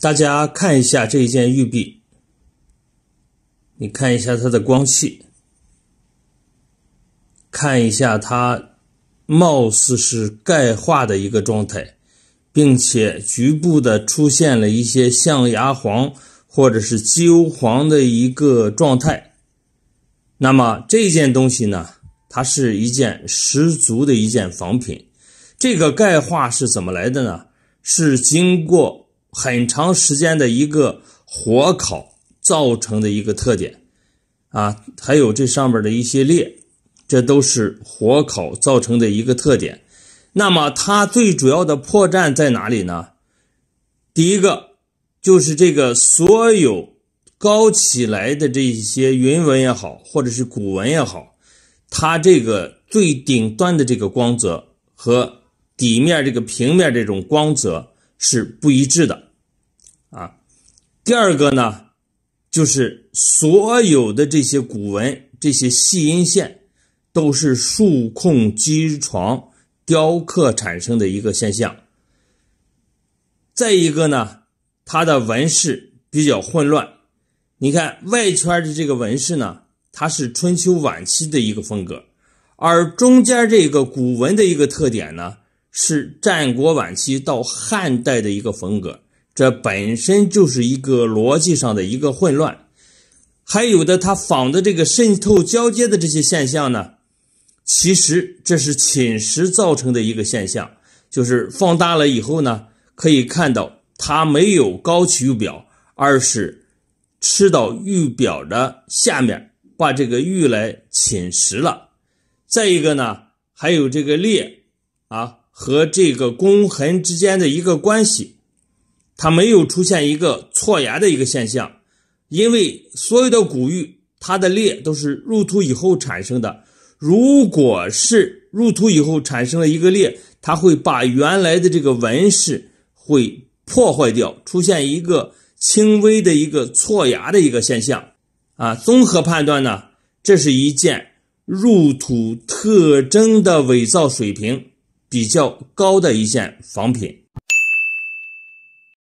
大家看一下这一件玉璧，你看一下它的光气，看一下它貌似是钙化的一个状态，并且局部的出现了一些象牙黄或者是鸡油黄的一个状态。那么这件东西呢，它是一件十足的一件仿品。这个钙化是怎么来的呢？是经过。很长时间的一个火烤造成的一个特点啊，还有这上边的一些裂，这都是火烤造成的一个特点。那么它最主要的破绽在哪里呢？第一个就是这个所有高起来的这些云纹也好，或者是古纹也好，它这个最顶端的这个光泽和底面这个平面这种光泽。是不一致的，啊，第二个呢，就是所有的这些古文、这些细阴线，都是数控机床雕刻产生的一个现象。再一个呢，它的纹饰比较混乱。你看外圈的这个纹饰呢，它是春秋晚期的一个风格，而中间这个古文的一个特点呢。是战国晚期到汉代的一个风格，这本身就是一个逻辑上的一个混乱。还有的，它仿的这个渗透交接的这些现象呢，其实这是侵蚀造成的一个现象，就是放大了以后呢，可以看到它没有高起玉表，而是吃到玉表的下面，把这个玉来侵蚀了。再一个呢，还有这个裂啊。和这个工痕之间的一个关系，它没有出现一个错牙的一个现象，因为所有的古玉它的裂都是入土以后产生的。如果是入土以后产生了一个裂，它会把原来的这个纹饰会破坏掉，出现一个轻微的一个错牙的一个现象啊。综合判断呢，这是一件入土特征的伪造水平。比较高的一件仿品。